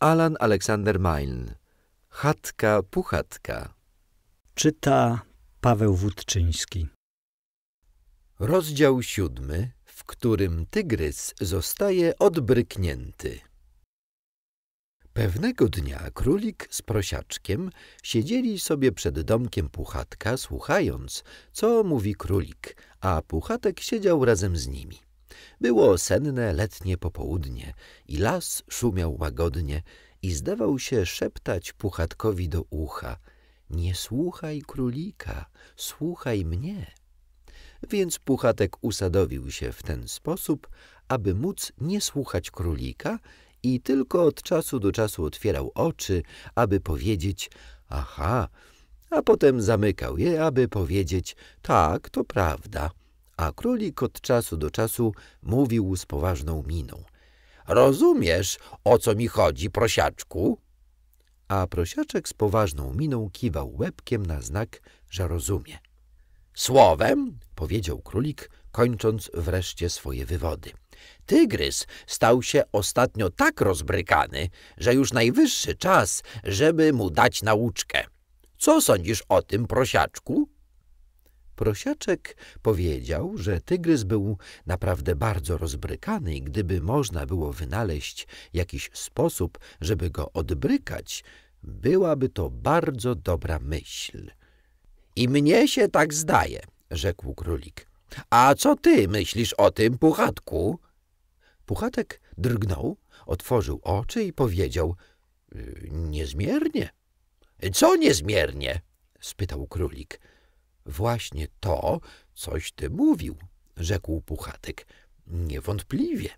Alan Alexander Milne. Chatka Puchatka. Czyta Paweł Wódczyński. Rozdział siódmy, w którym tygrys zostaje odbryknięty. Pewnego dnia królik z prosiaczkiem siedzieli sobie przed domkiem Puchatka, słuchając, co mówi królik, a Puchatek siedział razem z nimi. Było senne letnie popołudnie i las szumiał łagodnie i zdawał się szeptać puchatkowi do ucha — Nie słuchaj królika, słuchaj mnie. Więc puchatek usadowił się w ten sposób, aby móc nie słuchać królika i tylko od czasu do czasu otwierał oczy, aby powiedzieć — aha — a potem zamykał je, aby powiedzieć — tak, to prawda — a królik od czasu do czasu mówił z poważną miną. Rozumiesz, o co mi chodzi, prosiaczku? A prosiaczek z poważną miną kiwał łebkiem na znak, że rozumie. Słowem, powiedział królik, kończąc wreszcie swoje wywody. Tygrys stał się ostatnio tak rozbrykany, że już najwyższy czas, żeby mu dać nauczkę. Co sądzisz o tym, prosiaczku? Prosiaczek powiedział, że tygrys był naprawdę bardzo rozbrykany i gdyby można było wynaleźć jakiś sposób, żeby go odbrykać, byłaby to bardzo dobra myśl. I mnie się tak zdaje, rzekł królik. A co ty myślisz o tym, Puchatku? Puchatek drgnął, otworzył oczy i powiedział y, – niezmiernie. – Co niezmiernie? – spytał królik – Właśnie to, coś ty mówił, rzekł Puchatek. Niewątpliwie.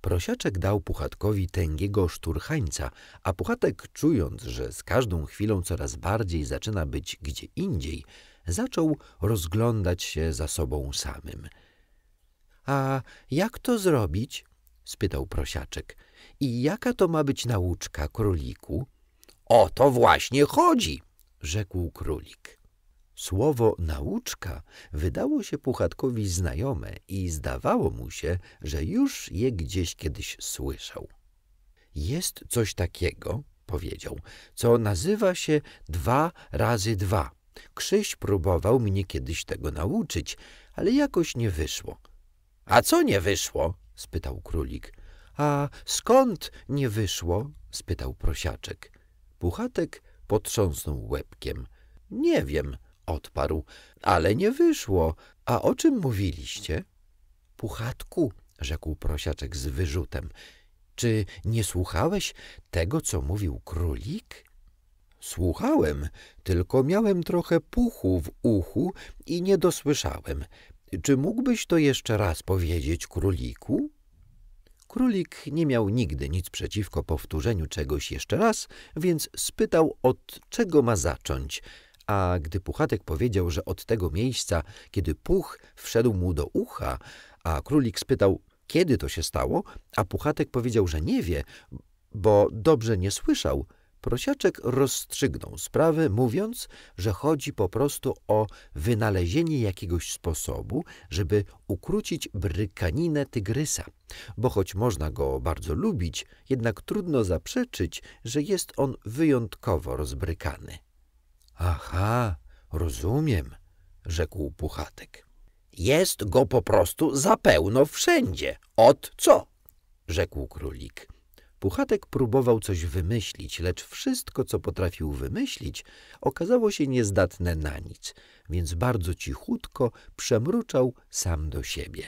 Prosiaczek dał Puchatkowi tęgiego szturchańca, a Puchatek, czując, że z każdą chwilą coraz bardziej zaczyna być gdzie indziej, zaczął rozglądać się za sobą samym. — A jak to zrobić? — spytał prosiaczek. — I jaka to ma być nauczka, króliku? — O to właśnie chodzi! — rzekł królik. Słowo nauczka wydało się Puchatkowi znajome i zdawało mu się, że już je gdzieś kiedyś słyszał. Jest coś takiego, powiedział, co nazywa się dwa razy dwa. Krzyś próbował mnie kiedyś tego nauczyć, ale jakoś nie wyszło. A co nie wyszło? spytał królik. A skąd nie wyszło? spytał prosiaczek. Puchatek potrząsnął łebkiem. Nie wiem, odparł. Ale nie wyszło. A o czym mówiliście? Puchatku, rzekł prosiaczek z wyrzutem. Czy nie słuchałeś tego, co mówił królik? Słuchałem, tylko miałem trochę puchu w uchu i nie dosłyszałem. Czy mógłbyś to jeszcze raz powiedzieć króliku? Królik nie miał nigdy nic przeciwko powtórzeniu czegoś jeszcze raz, więc spytał, od czego ma zacząć. A gdy Puchatek powiedział, że od tego miejsca, kiedy Puch wszedł mu do ucha, a królik spytał, kiedy to się stało, a Puchatek powiedział, że nie wie, bo dobrze nie słyszał, prosiaczek rozstrzygnął sprawę, mówiąc, że chodzi po prostu o wynalezienie jakiegoś sposobu, żeby ukrócić brykaninę tygrysa, bo choć można go bardzo lubić, jednak trudno zaprzeczyć, że jest on wyjątkowo rozbrykany. Aha, rozumiem, rzekł Puchatek. Jest go po prostu za pełno wszędzie. Od co? rzekł królik. Puchatek próbował coś wymyślić, lecz wszystko, co potrafił wymyślić, okazało się niezdatne na nic, więc bardzo cichutko przemruczał sam do siebie.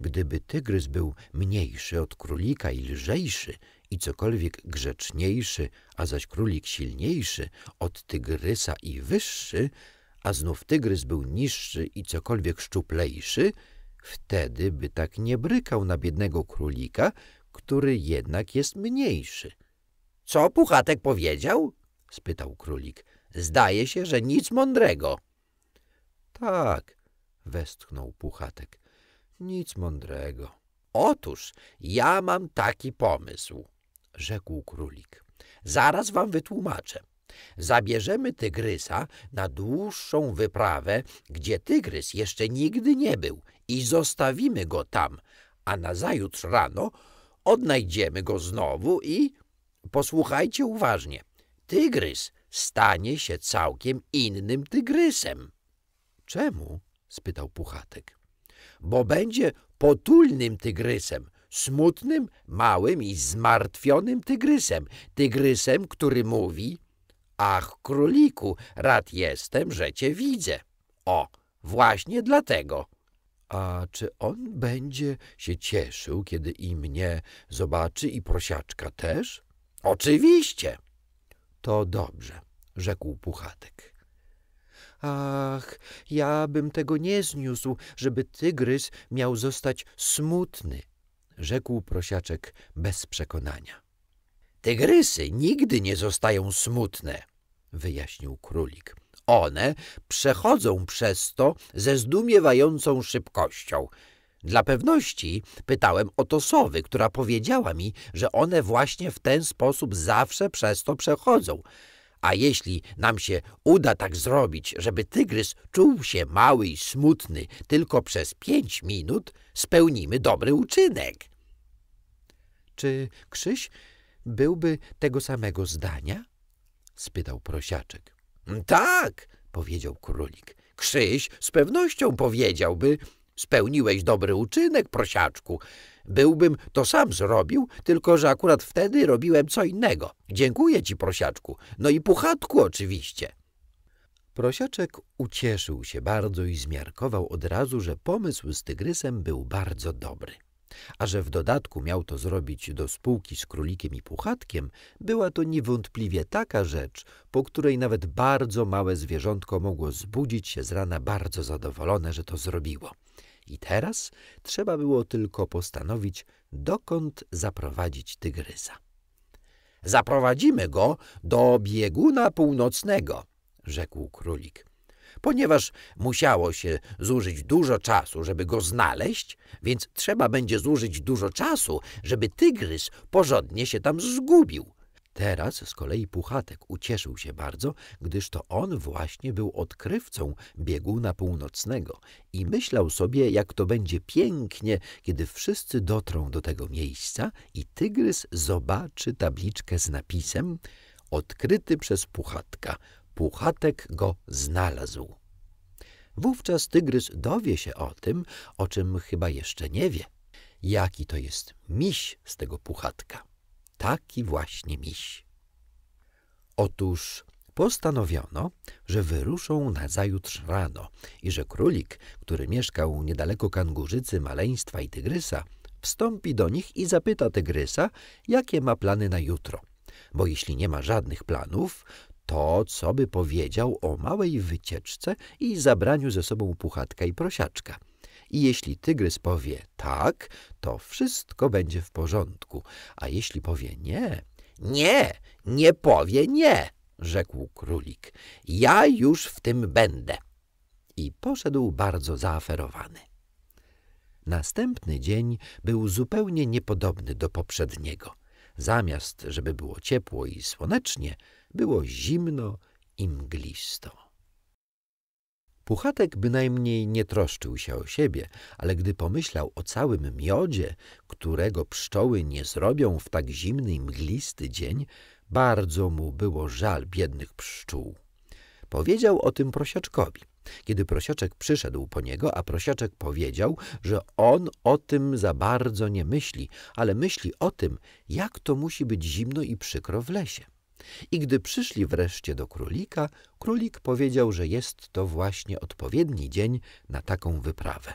Gdyby tygrys był mniejszy od królika i lżejszy, i cokolwiek grzeczniejszy, a zaś królik silniejszy, od tygrysa i wyższy, a znów tygrys był niższy i cokolwiek szczuplejszy, wtedy by tak nie brykał na biednego królika, który jednak jest mniejszy. — Co Puchatek powiedział? — spytał królik. — Zdaje się, że nic mądrego. — Tak — westchnął Puchatek. — Nic mądrego. — Otóż ja mam taki pomysł rzekł królik. Zaraz wam wytłumaczę. Zabierzemy tygrysa na dłuższą wyprawę, gdzie tygrys jeszcze nigdy nie był i zostawimy go tam, a nazajutrz rano odnajdziemy go znowu i... Posłuchajcie uważnie. Tygrys stanie się całkiem innym tygrysem. Czemu? spytał Puchatek. Bo będzie potulnym tygrysem, smutnym, małym i zmartwionym tygrysem, tygrysem, który mówi Ach, króliku, rad jestem, że cię widzę. O, właśnie dlatego. A czy on będzie się cieszył, kiedy i mnie zobaczy, i prosiaczka też? Oczywiście. To dobrze, rzekł Puchatek. Ach, ja bym tego nie zniósł, żeby tygrys miał zostać smutny, rzekł prosiaczek bez przekonania. Tygrysy nigdy nie zostają smutne, wyjaśnił królik. One przechodzą przez to ze zdumiewającą szybkością. Dla pewności pytałem o to sowy, która powiedziała mi, że one właśnie w ten sposób zawsze przez to przechodzą. A jeśli nam się uda tak zrobić, żeby tygrys czuł się mały i smutny tylko przez pięć minut, spełnimy dobry uczynek. Czy Krzyś byłby tego samego zdania? spytał prosiaczek. Tak, powiedział królik. Krzyś z pewnością powiedziałby, Spełniłeś dobry uczynek, prosiaczku. Byłbym to sam zrobił, tylko że akurat wtedy robiłem co innego. Dziękuję ci, prosiaczku. No i puchatku oczywiście. Prosiaczek ucieszył się bardzo i zmiarkował od razu, że pomysł z tygrysem był bardzo dobry. A że w dodatku miał to zrobić do spółki z królikiem i puchatkiem, była to niewątpliwie taka rzecz, po której nawet bardzo małe zwierzątko mogło zbudzić się z rana bardzo zadowolone, że to zrobiło. I teraz trzeba było tylko postanowić, dokąd zaprowadzić tygrysa. Zaprowadzimy go do bieguna północnego, rzekł królik. Ponieważ musiało się zużyć dużo czasu, żeby go znaleźć, więc trzeba będzie zużyć dużo czasu, żeby tygrys porządnie się tam zgubił. Teraz z kolei Puchatek ucieszył się bardzo, gdyż to on właśnie był odkrywcą bieguna północnego i myślał sobie, jak to będzie pięknie, kiedy wszyscy dotrą do tego miejsca i tygrys zobaczy tabliczkę z napisem odkryty przez Puchatka. Puchatek go znalazł. Wówczas tygrys dowie się o tym, o czym chyba jeszcze nie wie. Jaki to jest miś z tego Puchatka taki właśnie miś. Otóż postanowiono, że wyruszą nazajutrz rano i że królik, który mieszkał niedaleko kangurzycy, maleństwa i tygrysa, wstąpi do nich i zapyta tygrysa, jakie ma plany na jutro. Bo jeśli nie ma żadnych planów, to co by powiedział o małej wycieczce i zabraniu ze sobą puchatka i prosiaczka – i jeśli tygrys powie tak, to wszystko będzie w porządku, a jeśli powie nie... Nie, nie powie nie, rzekł królik. Ja już w tym będę. I poszedł bardzo zaaferowany. Następny dzień był zupełnie niepodobny do poprzedniego. Zamiast, żeby było ciepło i słonecznie, było zimno i mglisto. Puchatek bynajmniej nie troszczył się o siebie, ale gdy pomyślał o całym miodzie, którego pszczoły nie zrobią w tak zimny i mglisty dzień, bardzo mu było żal biednych pszczół. Powiedział o tym prosiaczkowi. Kiedy prosiaczek przyszedł po niego, a prosiaczek powiedział, że on o tym za bardzo nie myśli, ale myśli o tym, jak to musi być zimno i przykro w lesie. I gdy przyszli wreszcie do królika, królik powiedział, że jest to właśnie odpowiedni dzień na taką wyprawę.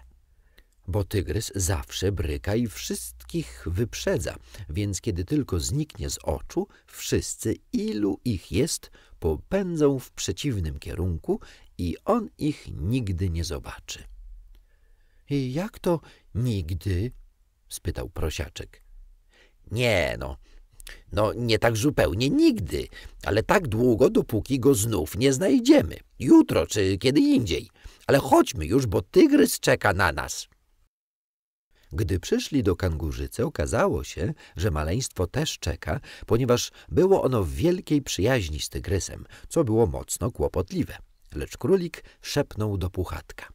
Bo tygrys zawsze bryka i wszystkich wyprzedza, więc kiedy tylko zniknie z oczu, wszyscy, ilu ich jest, popędzą w przeciwnym kierunku i on ich nigdy nie zobaczy. — I jak to nigdy? — spytał prosiaczek. — Nie no — no nie tak zupełnie nigdy, ale tak długo, dopóki go znów nie znajdziemy. Jutro czy kiedy indziej. Ale chodźmy już, bo tygrys czeka na nas. Gdy przyszli do Kangurzycy, okazało się, że maleństwo też czeka, ponieważ było ono w wielkiej przyjaźni z tygrysem, co było mocno kłopotliwe. Lecz królik szepnął do puchatka.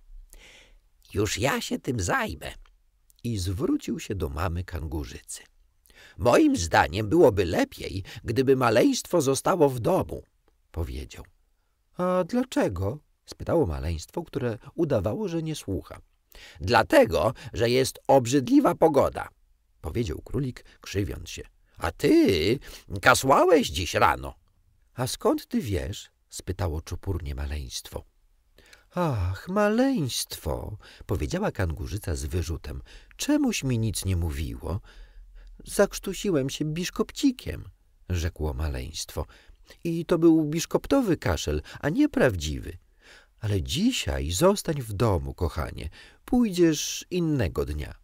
— Już ja się tym zajmę! I zwrócił się do mamy Kangurzycy. Moim zdaniem byłoby lepiej, gdyby maleństwo zostało w domu, powiedział. A dlaczego? spytało maleństwo, które udawało, że nie słucha. Dlatego, że jest obrzydliwa pogoda, powiedział królik, krzywiąc się. A ty kasłałeś dziś rano. A skąd ty wiesz? spytało czupurnie maleństwo. Ach, maleństwo, powiedziała kangurzyca z wyrzutem. Czemuś mi nic nie mówiło? zakrztusiłem się biszkopcikiem, rzekło maleństwo. I to był biszkoptowy kaszel, a nie prawdziwy. Ale dzisiaj zostań w domu, kochanie. Pójdziesz innego dnia.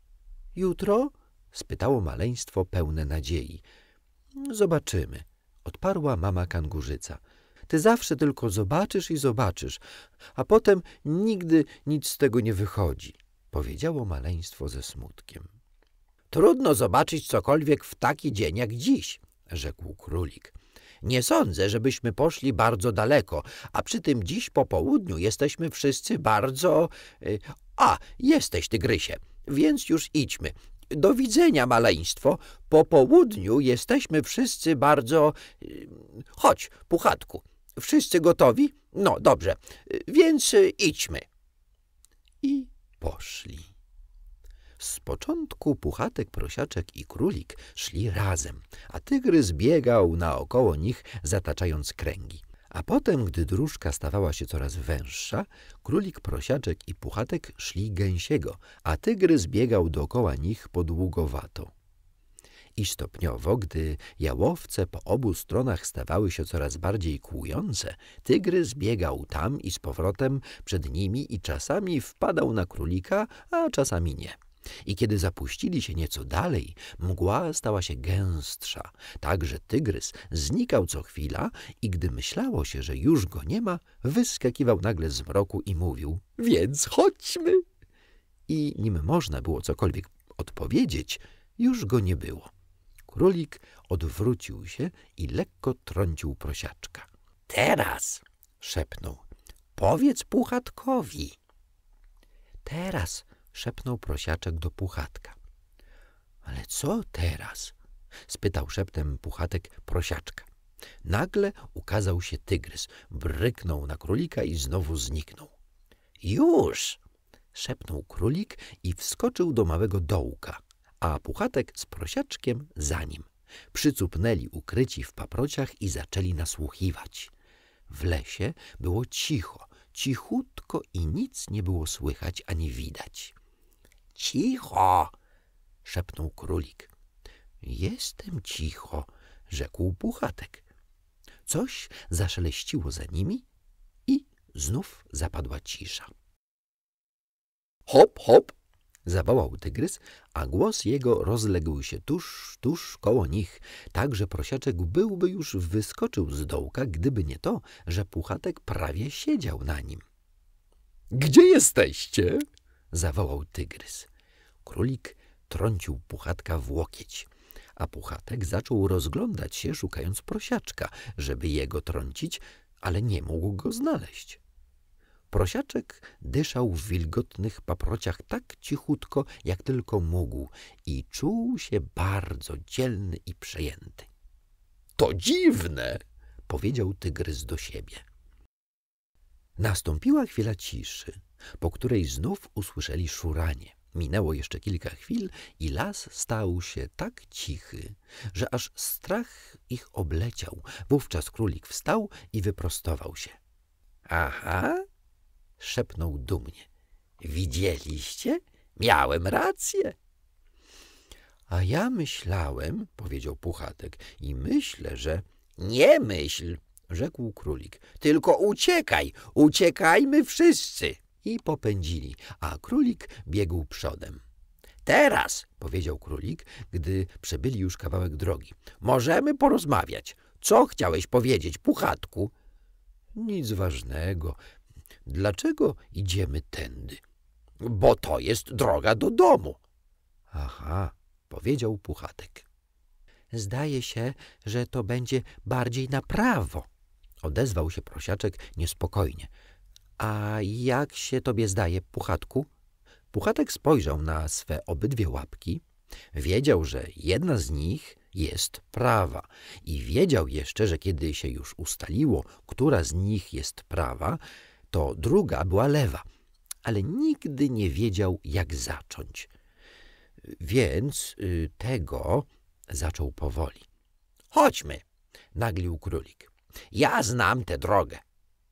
Jutro? spytało maleństwo pełne nadziei. Zobaczymy, odparła mama kangurzyca. Ty zawsze tylko zobaczysz i zobaczysz, a potem nigdy nic z tego nie wychodzi, powiedziało maleństwo ze smutkiem. Trudno zobaczyć cokolwiek w taki dzień jak dziś, rzekł królik. Nie sądzę, żebyśmy poszli bardzo daleko, a przy tym dziś po południu jesteśmy wszyscy bardzo... Y, a, jesteś, tygrysie, więc już idźmy. Do widzenia, maleństwo. Po południu jesteśmy wszyscy bardzo... Y, chodź, puchatku. Wszyscy gotowi? No, dobrze. Y, więc idźmy. I poszli. Z początku puchatek, prosiaczek i królik szli razem, a tygrys biegał naokoło nich, zataczając kręgi. A potem, gdy dróżka stawała się coraz węższa, królik, prosiaczek i puchatek szli gęsiego, a tygrys biegał dookoła nich podługowato. I stopniowo, gdy jałowce po obu stronach stawały się coraz bardziej kłujące, tygrys biegał tam i z powrotem przed nimi i czasami wpadał na królika, a czasami nie. I kiedy zapuścili się nieco dalej, mgła stała się gęstsza, tak że tygrys znikał co chwila i gdy myślało się, że już go nie ma, wyskakiwał nagle z mroku i mówił – więc chodźmy! I nim można było cokolwiek odpowiedzieć, już go nie było. Królik odwrócił się i lekko trącił prosiaczka. – Teraz! – szepnął. – Powiedz puchatkowi! – Teraz! – szepnął prosiaczek do puchatka. Ale co teraz? spytał szeptem puchatek prosiaczka. Nagle ukazał się tygrys, bryknął na królika i znowu zniknął. Już! szepnął królik i wskoczył do małego dołka, a puchatek z prosiaczkiem za nim. Przycupnęli ukryci w paprociach i zaczęli nasłuchiwać. W lesie było cicho, cichutko i nic nie było słychać ani widać. Cicho! szepnął królik. Jestem cicho, rzekł puchatek. Coś zaszeleściło za nimi i znów zapadła cisza. Hop, hop! zawołał tygrys, a głos jego rozległ się tuż, tuż koło nich, tak że prosiaczek byłby już wyskoczył z dołka, gdyby nie to, że puchatek prawie siedział na nim. — Gdzie jesteście? — zawołał tygrys. Królik trącił Puchatka w łokieć, a Puchatek zaczął rozglądać się, szukając prosiaczka, żeby jego trącić, ale nie mógł go znaleźć. Prosiaczek dyszał w wilgotnych paprociach tak cichutko, jak tylko mógł i czuł się bardzo dzielny i przejęty. To dziwne! powiedział tygrys do siebie. Nastąpiła chwila ciszy, po której znów usłyszeli szuranie. Minęło jeszcze kilka chwil i las stał się tak cichy, że aż strach ich obleciał. Wówczas królik wstał i wyprostował się. Aha, szepnął dumnie. Widzieliście? Miałem rację. A ja myślałem, powiedział Puchatek, i myślę, że... Nie myśl, rzekł królik, tylko uciekaj, uciekajmy wszyscy i popędzili, a królik biegł przodem. Teraz, powiedział królik, gdy przebyli już kawałek drogi, możemy porozmawiać. Co chciałeś powiedzieć, puchatku? Nic ważnego. Dlaczego idziemy tędy? Bo to jest droga do domu. Aha, powiedział puchatek. Zdaje się, że to będzie bardziej na prawo, odezwał się prosiaczek niespokojnie. A jak się tobie zdaje, Puchatku? Puchatek spojrzał na swe obydwie łapki. Wiedział, że jedna z nich jest prawa i wiedział jeszcze, że kiedy się już ustaliło, która z nich jest prawa, to druga była lewa, ale nigdy nie wiedział, jak zacząć. Więc y, tego zaczął powoli. Chodźmy, naglił królik. Ja znam tę drogę.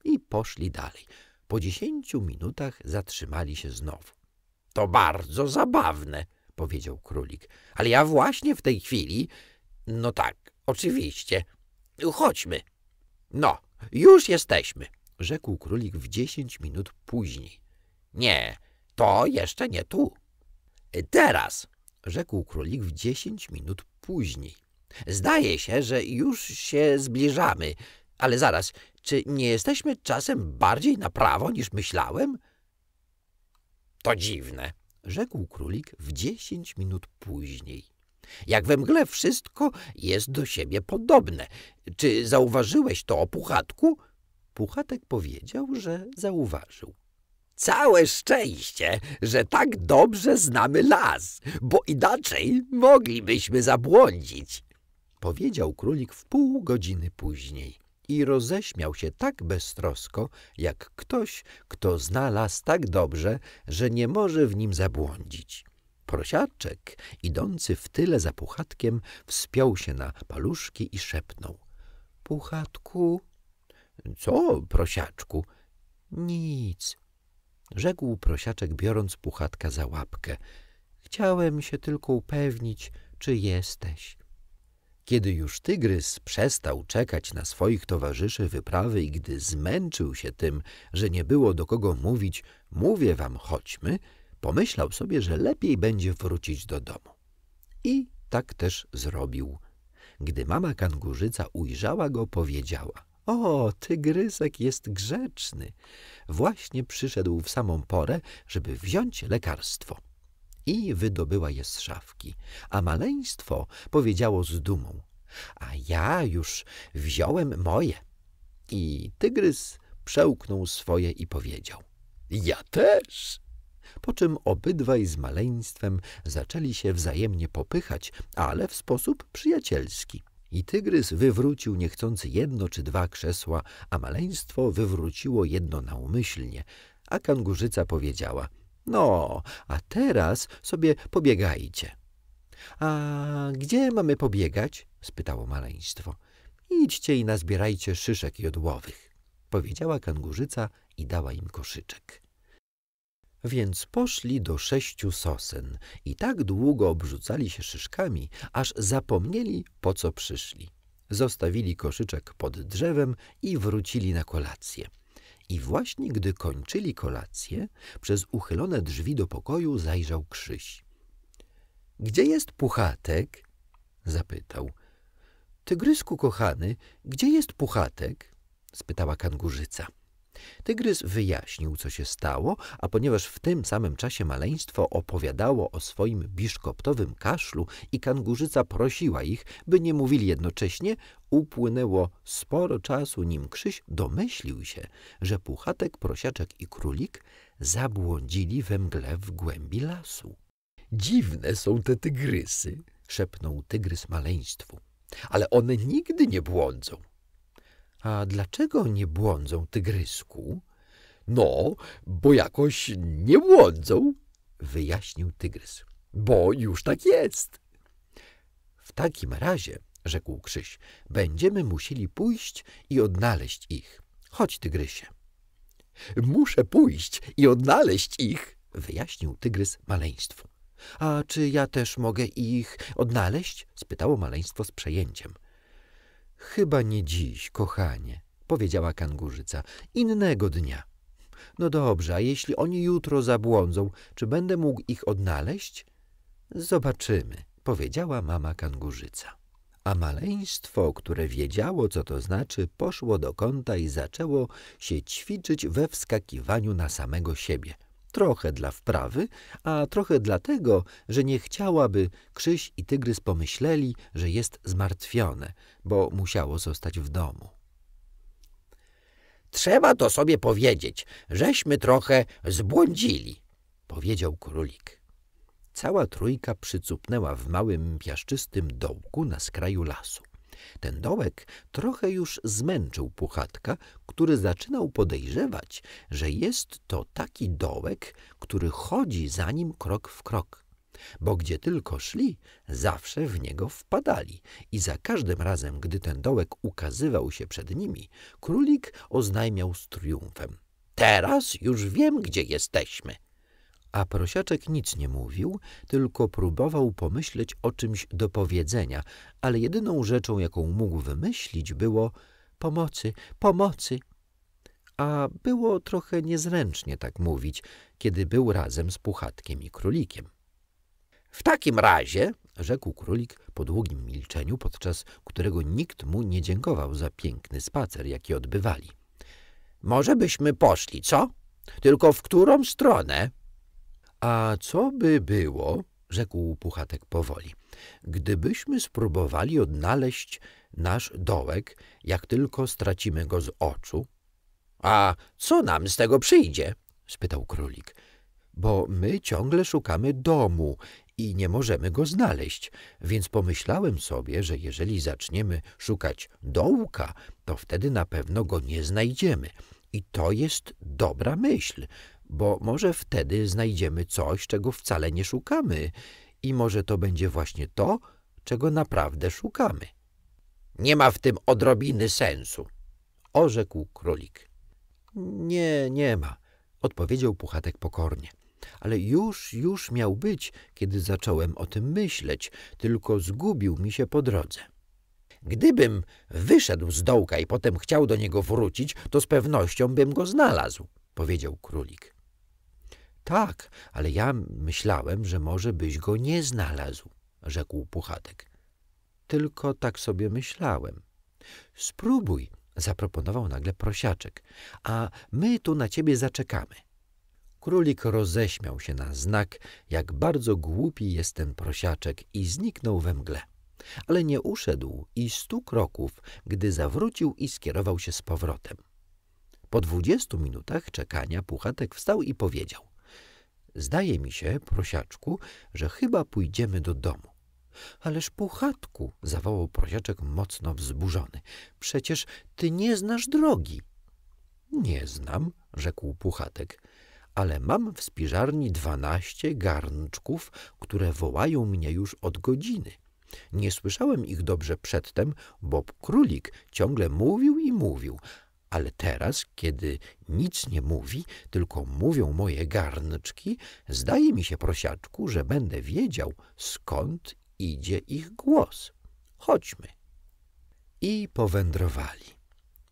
I poszli dalej. Po dziesięciu minutach zatrzymali się znowu. — To bardzo zabawne — powiedział królik. — Ale ja właśnie w tej chwili... — No tak, oczywiście. Chodźmy. — No, już jesteśmy — rzekł królik w dziesięć minut później. — Nie, to jeszcze nie tu. — Teraz — rzekł królik w dziesięć minut później. — Zdaje się, że już się zbliżamy. Ale zaraz, czy nie jesteśmy czasem bardziej na prawo niż myślałem? To dziwne, rzekł królik w dziesięć minut później. Jak we mgle wszystko jest do siebie podobne. Czy zauważyłeś to o Puchatku? Puchatek powiedział, że zauważył. Całe szczęście, że tak dobrze znamy las, bo inaczej moglibyśmy zabłądzić, powiedział królik w pół godziny później i roześmiał się tak beztrosko, jak ktoś, kto zna las tak dobrze, że nie może w nim zabłądzić. Prosiaczek, idący w tyle za Puchatkiem, wspiął się na paluszki i szepnął. — Puchatku? — Co, prosiaczku? — Nic — rzekł prosiaczek, biorąc Puchatka za łapkę. — Chciałem się tylko upewnić, czy jesteś. Kiedy już tygrys przestał czekać na swoich towarzyszy wyprawy i gdy zmęczył się tym, że nie było do kogo mówić, mówię wam, chodźmy, pomyślał sobie, że lepiej będzie wrócić do domu. I tak też zrobił. Gdy mama kangurzyca ujrzała go, powiedziała – o, tygrysek jest grzeczny. Właśnie przyszedł w samą porę, żeby wziąć lekarstwo – i wydobyła je z szafki, a maleństwo powiedziało z dumą – a ja już wziąłem moje. I tygrys przełknął swoje i powiedział – ja też! Po czym obydwaj z maleństwem zaczęli się wzajemnie popychać, ale w sposób przyjacielski. I tygrys wywrócił niechcący jedno czy dwa krzesła, a maleństwo wywróciło jedno naumyślnie, a kangurzyca powiedziała – no, a teraz sobie pobiegajcie. A gdzie mamy pobiegać? spytało maleństwo. Idźcie i nazbierajcie szyszek jodłowych, powiedziała kangurzyca i dała im koszyczek. Więc poszli do sześciu sosen i tak długo obrzucali się szyszkami, aż zapomnieli, po co przyszli. Zostawili koszyczek pod drzewem i wrócili na kolację. I właśnie gdy kończyli kolację, przez uchylone drzwi do pokoju zajrzał Krzyś. — Gdzie jest Puchatek? — zapytał. — Tygrysku kochany, gdzie jest Puchatek? — spytała kangurzyca. — Tygrys wyjaśnił, co się stało, a ponieważ w tym samym czasie maleństwo opowiadało o swoim biszkoptowym kaszlu i kangurzyca prosiła ich, by nie mówili jednocześnie, upłynęło sporo czasu, nim Krzyś domyślił się, że Puchatek, Prosiaczek i Królik zabłądzili we mgle w głębi lasu. Dziwne są te tygrysy, szepnął tygrys maleństwu, ale one nigdy nie błądzą. A dlaczego nie błądzą, tygrysku? No, bo jakoś nie błądzą, wyjaśnił tygrys. Bo już tak jest. W takim razie, rzekł Krzyś, będziemy musieli pójść i odnaleźć ich. Chodź, tygrysie. Muszę pójść i odnaleźć ich, wyjaśnił tygrys maleństwu. A czy ja też mogę ich odnaleźć? spytało maleństwo z przejęciem. Chyba nie dziś, kochanie, powiedziała kangurzyca. Innego dnia. No dobrze, a jeśli oni jutro zabłądzą, czy będę mógł ich odnaleźć? Zobaczymy, powiedziała mama kangurzyca. A maleństwo, które wiedziało, co to znaczy, poszło do kąta i zaczęło się ćwiczyć we wskakiwaniu na samego siebie – trochę dla wprawy, a trochę dlatego, że nie chciałaby Krzyś i Tygrys pomyśleli, że jest zmartwione, bo musiało zostać w domu. Trzeba to sobie powiedzieć, żeśmy trochę zbłądzili, powiedział królik. Cała trójka przycupnęła w małym piaszczystym dołku na skraju lasu. Ten dołek trochę już zmęczył Puchatka, który zaczynał podejrzewać, że jest to taki dołek, który chodzi za nim krok w krok. Bo gdzie tylko szli, zawsze w niego wpadali i za każdym razem, gdy ten dołek ukazywał się przed nimi, królik oznajmiał z triumfem. Teraz już wiem, gdzie jesteśmy. A prosiaczek nic nie mówił, tylko próbował pomyśleć o czymś do powiedzenia, ale jedyną rzeczą, jaką mógł wymyślić, było pomocy, pomocy. A było trochę niezręcznie tak mówić, kiedy był razem z puchatkiem i królikiem. W takim razie, rzekł królik po długim milczeniu, podczas którego nikt mu nie dziękował za piękny spacer, jaki odbywali. Może byśmy poszli, co? Tylko w którą stronę? A co by było, rzekł Puchatek powoli, gdybyśmy spróbowali odnaleźć nasz dołek, jak tylko stracimy go z oczu? A co nam z tego przyjdzie? spytał królik. Bo my ciągle szukamy domu i nie możemy go znaleźć, więc pomyślałem sobie, że jeżeli zaczniemy szukać dołka, to wtedy na pewno go nie znajdziemy. I to jest dobra myśl, bo może wtedy znajdziemy coś, czego wcale nie szukamy i może to będzie właśnie to, czego naprawdę szukamy. Nie ma w tym odrobiny sensu, orzekł królik. Nie, nie ma, odpowiedział puchatek pokornie. Ale już, już miał być, kiedy zacząłem o tym myśleć, tylko zgubił mi się po drodze. Gdybym wyszedł z dołka i potem chciał do niego wrócić, to z pewnością bym go znalazł, powiedział królik. Tak, ale ja myślałem, że może byś go nie znalazł, rzekł Puchatek. Tylko tak sobie myślałem. Spróbuj, zaproponował nagle prosiaczek, a my tu na ciebie zaczekamy. Królik roześmiał się na znak, jak bardzo głupi jest ten prosiaczek i zniknął we mgle. Ale nie uszedł i stu kroków, gdy zawrócił i skierował się z powrotem. Po dwudziestu minutach czekania Puchatek wstał i powiedział Zdaje mi się, prosiaczku, że chyba pójdziemy do domu. Ależ puchatku, zawołał prosiaczek mocno wzburzony, przecież ty nie znasz drogi. Nie znam, rzekł puchatek, ale mam w spiżarni dwanaście garnczków, które wołają mnie już od godziny. Nie słyszałem ich dobrze przedtem, bo królik ciągle mówił i mówił, ale teraz, kiedy nic nie mówi, tylko mówią moje garnczki, zdaje mi się, prosiaczku, że będę wiedział, skąd idzie ich głos. Chodźmy. I powędrowali.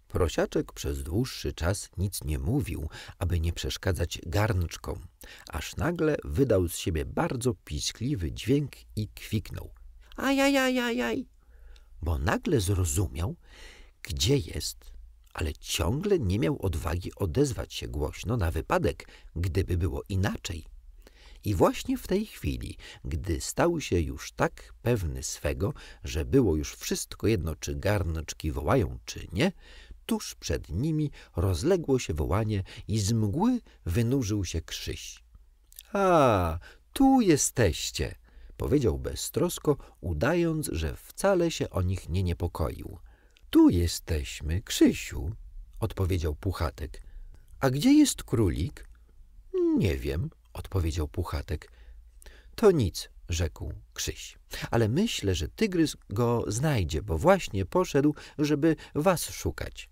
Prosiaczek przez dłuższy czas nic nie mówił, aby nie przeszkadzać garnczkom, aż nagle wydał z siebie bardzo piskliwy dźwięk i kwiknął. Ajajajajaj! Bo nagle zrozumiał, gdzie jest ale ciągle nie miał odwagi odezwać się głośno na wypadek, gdyby było inaczej. I właśnie w tej chwili, gdy stał się już tak pewny swego, że było już wszystko jedno, czy garnczki wołają, czy nie, tuż przed nimi rozległo się wołanie i z mgły wynurzył się Krzyś. — A, tu jesteście! — powiedział beztrosko, udając, że wcale się o nich nie niepokoił tu jesteśmy, Krzysiu, odpowiedział Puchatek. A gdzie jest królik? Nie wiem, odpowiedział Puchatek. To nic, rzekł Krzyś. Ale myślę, że tygrys go znajdzie, bo właśnie poszedł, żeby was szukać.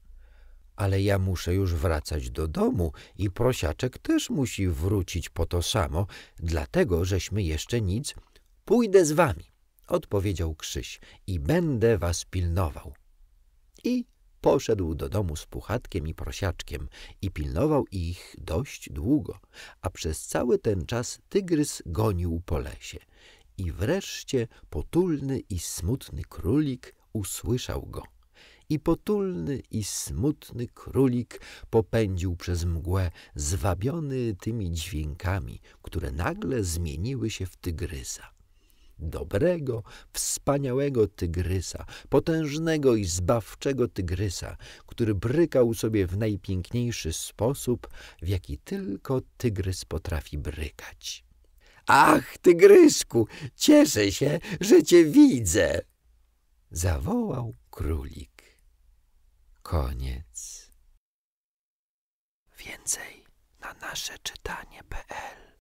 Ale ja muszę już wracać do domu i prosiaczek też musi wrócić po to samo, dlatego żeśmy jeszcze nic. Pójdę z wami, odpowiedział Krzyś i będę was pilnował i poszedł do domu z puchatkiem i prosiaczkiem i pilnował ich dość długo, a przez cały ten czas tygrys gonił po lesie. I wreszcie potulny i smutny królik usłyszał go. I potulny i smutny królik popędził przez mgłę, zwabiony tymi dźwiękami, które nagle zmieniły się w tygrysa dobrego, wspaniałego tygrysa, potężnego i zbawczego tygrysa, który brykał sobie w najpiękniejszy sposób, w jaki tylko tygrys potrafi brykać. Ach, tygrysku, cieszę się, że cię widzę! Zawołał królik. Koniec. Więcej na nasze czytanie.pl